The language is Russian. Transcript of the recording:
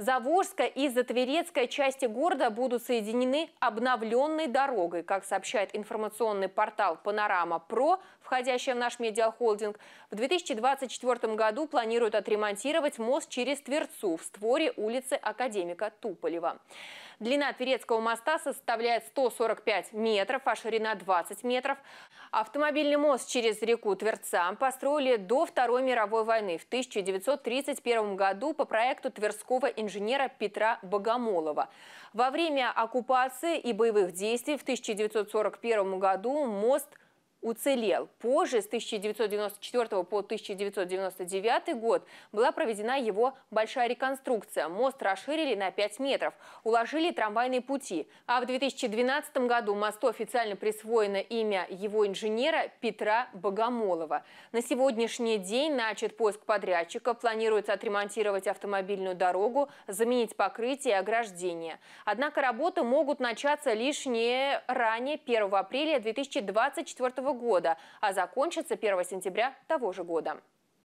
Заворская и Затверецкая части города будут соединены обновленной дорогой. Как сообщает информационный портал «Панорама Про», входящий в наш медиахолдинг, в 2024 году планируют отремонтировать мост через Тверцу в створе улицы Академика Туполева. Длина Тверецкого моста составляет 145 метров, а ширина 20 метров. Автомобильный мост через реку Тверца построили до Второй мировой войны в 1931 году по проекту тверского инженера Петра Богомолова. Во время оккупации и боевых действий в 1941 году мост – уцелел. Позже, с 1994 по 1999 год, была проведена его большая реконструкция. Мост расширили на 5 метров, уложили трамвайные пути. А в 2012 году мосту официально присвоено имя его инженера Петра Богомолова. На сегодняшний день начат поиск подрядчика. Планируется отремонтировать автомобильную дорогу, заменить покрытие и ограждение. Однако работы могут начаться лишь не ранее 1 апреля 2024 года года, а закончится 1 сентября того же года.